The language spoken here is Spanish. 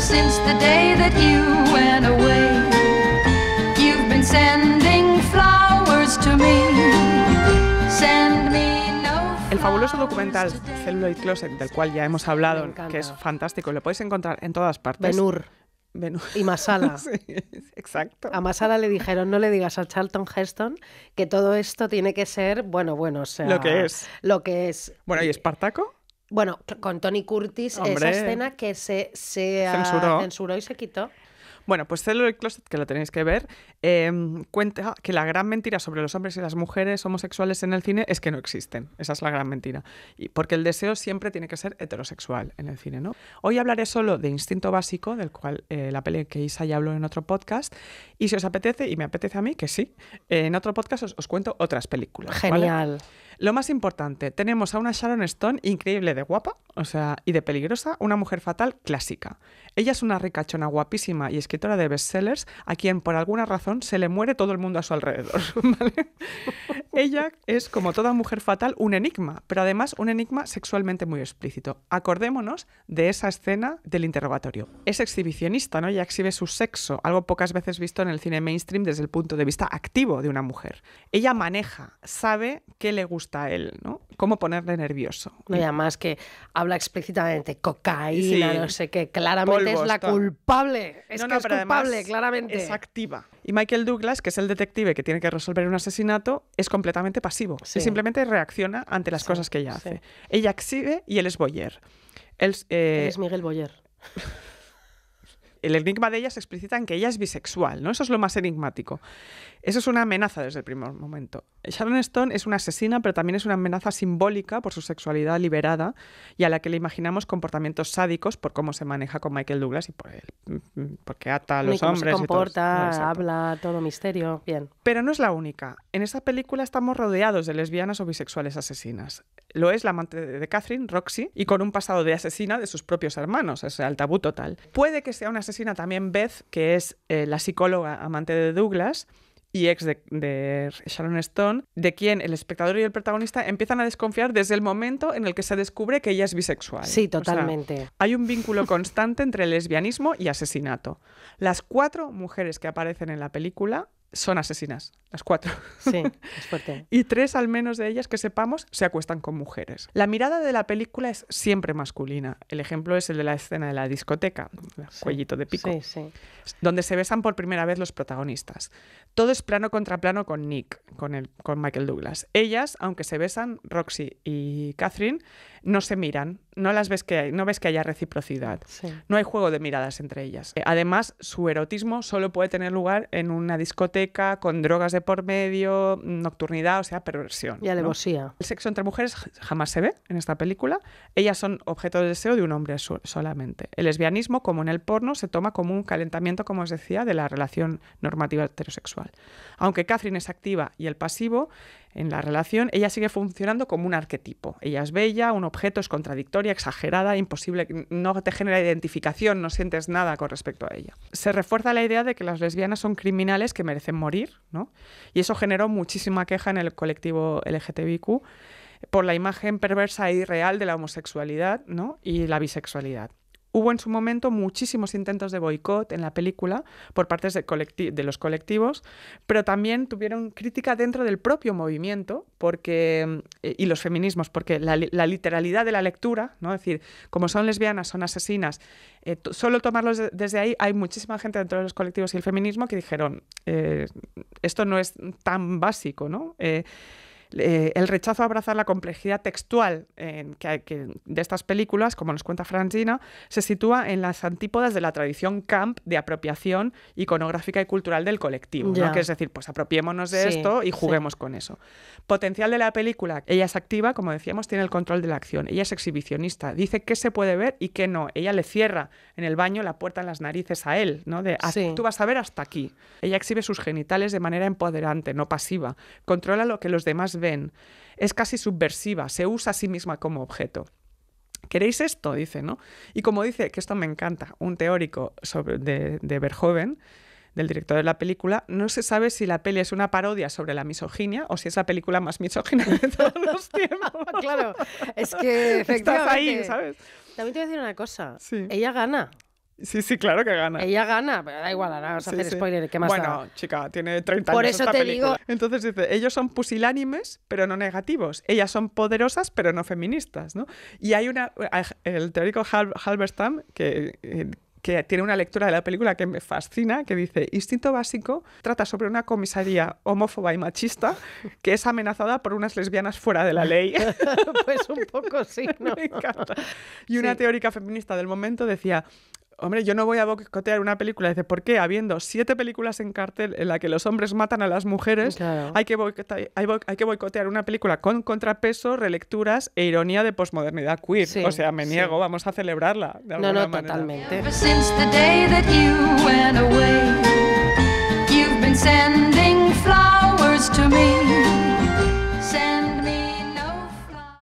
El fabuloso documental Celluloid Closet, del cual ya hemos hablado, que es fantástico, lo podéis encontrar en todas partes. Benur. Benur. Y Masala. exacto. A Masala le dijeron, no le digas a Charlton Heston que todo esto tiene que ser, bueno, bueno, o Lo que es. Lo que es. Bueno, ¿y Espartaco? Bueno, con Tony Curtis, esa escena que se, censuró. y se quitó. Bueno, pues Cellular Closet, que lo tenéis que ver, em, cuenta que la gran mentira sobre los hombres y las mujeres homosexuales en el cine es que no existen. Esa es la gran mentira. Y porque el deseo siempre tiene que ser heterosexual en el cine, ¿no? Hoy hablaré solo de Instinto Básico, del cual eh, la peli que Isa ya habló en otro podcast. Y si os apetece, y me apetece a mí, que sí, en otro podcast os, cuento otras películas. Genial. Lo más importante, tenemos a una Sharon Stone increíble de guapa, o sea, y de peligrosa, una mujer fatal clásica. Ella es una ricachona guapísima y escritora de bestsellers a quien por alguna razón se le muere todo el mundo a su alrededor, Ella es, como toda mujer fatal, un enigma, pero además un enigma sexualmente muy explícito. Acordémonos de esa escena del interrogatorio. Es exhibicionista, ¿no? Ella exhibe su sexo, algo pocas veces visto en el cine mainstream desde el punto de vista activo de una mujer. Ella maneja, sabe qué le gusta a él, ¿no? Cómo ponerle nervioso. No, y además que habla explícitamente cocaína, no sé qué, claramente es la culpable. Es es culpable, claramente. Es activa. Y Michael Douglas, que es el detective que tiene que resolver un asesinato, es completamente pasivo. simplemente reacciona ante las cosas que ella hace. Ella exhibe y él es Boyer. él eh, es Miguel Boyer. el enigma de ella se explicita en que ella es bisexual, ¿no? Eso es lo más enigmático. Eso es una amenaza desde el primer momento. Sharon Stone es una asesina, pero también es una amenaza simbólica por su sexualidad liberada y a la que le imaginamos comportamientos sádicos por cómo se maneja con Michael Douglas y por él, mm, porque ata a los hombres. Se comporta, habla, todo misterio, bien. Pero no es la única. En esa película estamos rodeados de lesbianas o bisexuales asesinas. Lo es la amante de Catherine, Roxy, y con un pasado de asesina de sus propios hermanos, es el tabú total. Puede que sea una también Beth, que es eh, la psicóloga amante de Douglas y ex de, Sharon Stone, de quien el espectador y el protagonista empiezan a desconfiar desde el momento en el que se descubre que ella es bisexual. Sí, totalmente. hay un vínculo constante entre lesbianismo y asesinato. Las cuatro mujeres que aparecen en la película son asesinas, las cuatro. Sí, es fuerte. y tres al menos de ellas que sepamos se acuestan con mujeres. La mirada de la película es siempre masculina. El ejemplo es el de la escena de la discoteca, cuellito de pico, sí, sí. donde se besan por primera vez los protagonistas. Todo es plano contra plano con Nick, con, con Michael Douglas. Ellas, aunque se besan, Roxy y Catherine, no se miran, no las ves que hay, no ves que haya reciprocidad, no hay juego de miradas entre ellas. Eh, además, su erotismo solo puede tener lugar en una discoteca con drogas de por medio, nocturnidad, o sea, perversión. Y alevosía. El sexo entre mujeres jamás se ve en esta película. Ellas son objeto de deseo de un hombre solamente. El lesbianismo, como en el porno, se toma como un calentamiento, como os decía, de la relación normativa heterosexual. Aunque Catherine es activa y el pasivo, en la relación, ella sigue funcionando como un arquetipo. Ella es bella, un objeto, es contradictoria, exagerada, imposible, no te genera identificación, no sientes nada con respecto a ella. Se refuerza la idea de que las lesbianas son criminales que merecen morir, ¿no? Y eso generó muchísima queja en el colectivo LGTBIQ por la imagen perversa e irreal de la homosexualidad y la bisexualidad. Hubo en su momento muchísimos intentos de boicot en la película por parte de, de los colectivos, pero también tuvieron crítica dentro del propio movimiento porque, y los feminismos, porque la, literalidad de la lectura, ¿no? es decir, como son lesbianas, son asesinas, eh, solo tomarlos desde ahí, hay muchísima gente dentro de los colectivos y el feminismo que dijeron, eh, esto no es tan básico, ¿no? Eh, eh, el rechazo a abrazar la complejidad textual eh, que, de estas películas, como nos cuenta Frangina, se sitúa en las antípodas de la tradición camp de apropiación iconográfica y cultural del colectivo, que es decir, pues apropiémonos de esto y juguemos con eso. Potencial de la película, ella es activa, como decíamos, tiene el control de la acción, ella es exhibicionista, dice qué se puede ver y qué no, ella le cierra en el baño la puerta en las narices a él, ¿no? de ah, tú vas a ver hasta aquí. Ella exhibe sus genitales de manera empoderante, no pasiva, controla lo que los demás ven. Es casi subversiva, se usa a sí misma como objeto. ¿Queréis esto? Dice, ¿no? Y como dice, que esto me encanta, un teórico sobre, de, de Verhoeven, del director de la película, no se sabe si la peli es una parodia sobre la misoginia o si es la película más misógina de todos los tiempos. claro, es que efectivamente. ahí, ¿sabes? También te voy a decir una cosa. Ella gana. Sí, sí, claro que gana. Ella gana, pero da igual, ahora vamos a hacer spoiler, ¿qué más Bueno, chica, tiene 30 Por eso te digo... Entonces dice, ellos son pusilánimes, pero no negativos. Ellas son poderosas, pero no feministas, ¿no? Y hay una... El teórico Halberstam, que... Eh, que tiene una lectura de la película que me fascina, que dice, Instinto Básico trata sobre una comisaría homófoba y machista que es amenazada por unas lesbianas fuera de la ley. pues un poco sí, ¿no? me encanta. Y una teórica feminista del momento decía, hombre, yo no voy a boicotear una película. Dice, ¿por qué? Habiendo siete películas en cartel en la que los hombres matan a las mujeres, hay, que boicotear, hay, que boicotear una película con contrapeso, relecturas e ironía de posmodernidad queer. o sea, me niego, vamos a celebrarla. De no, no, totalmente.